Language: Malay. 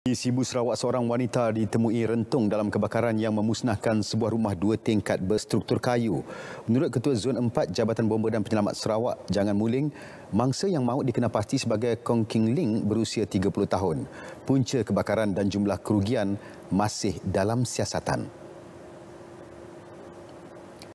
Di Sibu Sarawak, seorang wanita ditemui rentung dalam kebakaran yang memusnahkan sebuah rumah dua tingkat berstruktur kayu. Menurut Ketua Zon 4 Jabatan Bomba dan Penyelamat Sarawak, Jangan Muling, mangsa yang maut dikenal pasti sebagai Kong King Ling berusia 30 tahun. Punca kebakaran dan jumlah kerugian masih dalam siasatan.